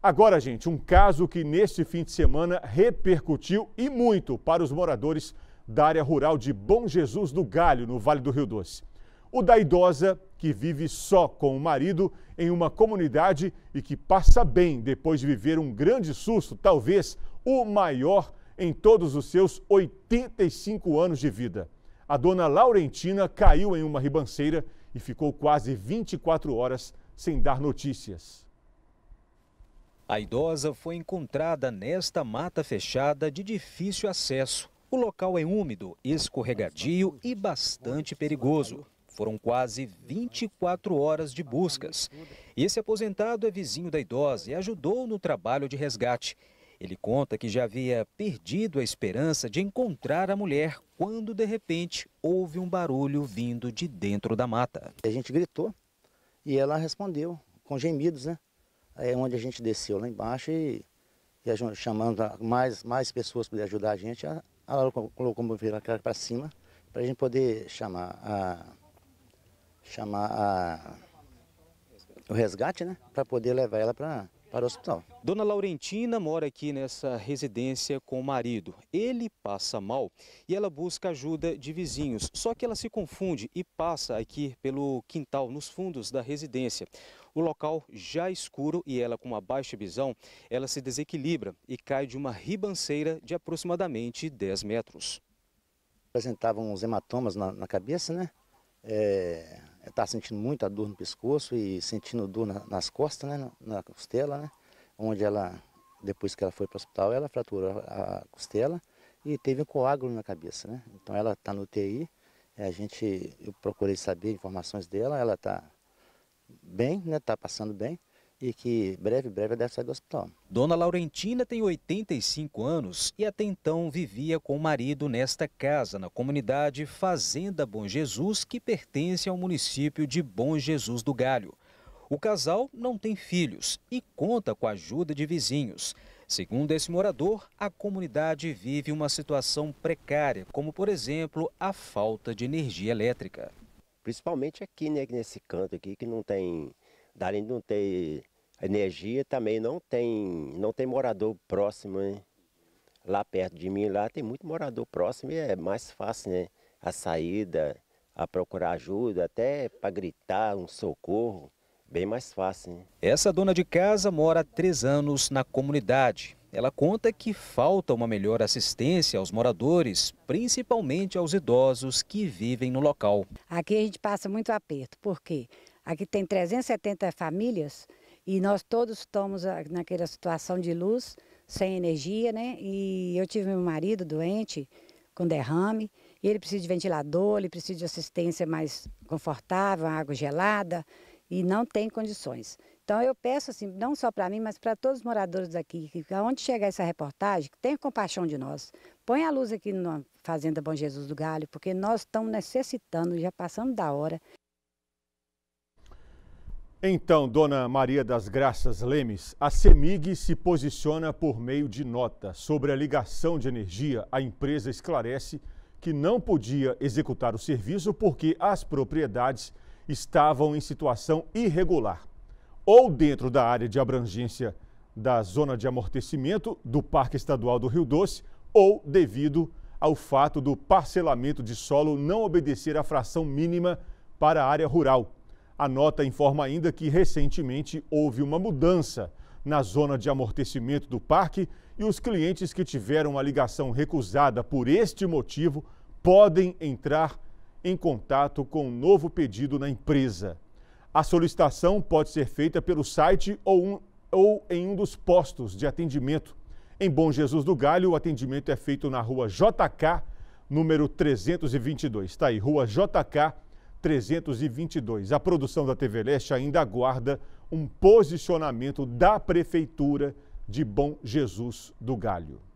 Agora, gente, um caso que neste fim de semana repercutiu e muito para os moradores da área rural de Bom Jesus do Galho, no Vale do Rio Doce. O da idosa que vive só com o marido em uma comunidade e que passa bem depois de viver um grande susto, talvez o maior em todos os seus 85 anos de vida. A dona Laurentina caiu em uma ribanceira e ficou quase 24 horas sem dar notícias. A idosa foi encontrada nesta mata fechada de difícil acesso. O local é úmido, escorregadio e bastante perigoso. Foram quase 24 horas de buscas. Esse aposentado é vizinho da idosa e ajudou no trabalho de resgate. Ele conta que já havia perdido a esperança de encontrar a mulher quando, de repente, houve um barulho vindo de dentro da mata. A gente gritou e ela respondeu com gemidos, né? é onde a gente desceu lá embaixo e, e a, chamando mais, mais pessoas para ajudar a gente, a, a locomover para cima, para a gente poder chamar a, chamar a, o resgate, né? Para poder levar ela para para o hospital. Dona Laurentina mora aqui nessa residência com o marido. Ele passa mal e ela busca ajuda de vizinhos. Só que ela se confunde e passa aqui pelo quintal, nos fundos da residência. O local já escuro e ela com uma baixa visão, ela se desequilibra e cai de uma ribanceira de aproximadamente 10 metros. Apresentavam uns hematomas na, na cabeça, né? É, está é, sentindo muita dor no pescoço e sentindo dor na, nas costas, né, na, costela, né, onde ela, depois que ela foi para o hospital, ela fraturou a costela e teve um coágulo na cabeça, né. Então ela está no TI, é, a gente, eu procurei saber informações dela, ela está bem, né, está passando bem, e que breve, breve deve sair do hospital. Dona Laurentina tem 85 anos e até então vivia com o marido nesta casa, na comunidade Fazenda Bom Jesus, que pertence ao município de Bom Jesus do Galho. O casal não tem filhos e conta com a ajuda de vizinhos. Segundo esse morador, a comunidade vive uma situação precária, como por exemplo a falta de energia elétrica. Principalmente aqui, né, nesse canto aqui, que não tem dali de não ter energia, também não tem, não tem morador próximo, Lá perto de mim, lá tem muito morador próximo e é mais fácil, né? A saída, a procurar ajuda, até para gritar um socorro, bem mais fácil. Essa dona de casa mora há três anos na comunidade. Ela conta que falta uma melhor assistência aos moradores, principalmente aos idosos que vivem no local. Aqui a gente passa muito aperto, porque Aqui tem 370 famílias e nós todos estamos ah, naquela situação de luz, sem energia, né? E eu tive meu marido doente, com derrame, e ele precisa de ventilador, ele precisa de assistência mais confortável, água gelada, e não tem condições. Então eu peço assim, não só para mim, mas para todos os moradores aqui que aonde chegar essa reportagem, que tenha compaixão de nós. Põe a luz aqui na Fazenda Bom Jesus do Galho, porque nós estamos necessitando, já passamos da hora. Então, dona Maria das Graças Lemes, a CEMIG se posiciona por meio de nota sobre a ligação de energia. A empresa esclarece que não podia executar o serviço porque as propriedades estavam em situação irregular, ou dentro da área de abrangência da zona de amortecimento do Parque Estadual do Rio Doce, ou devido ao fato do parcelamento de solo não obedecer à fração mínima para a área rural a nota informa ainda que recentemente houve uma mudança na zona de amortecimento do parque e os clientes que tiveram a ligação recusada por este motivo podem entrar em contato com um novo pedido na empresa. A solicitação pode ser feita pelo site ou, um, ou em um dos postos de atendimento. Em Bom Jesus do Galho, o atendimento é feito na rua JK, número 322. Está aí, rua JK 322. A produção da TV Leste ainda aguarda um posicionamento da Prefeitura de Bom Jesus do Galho.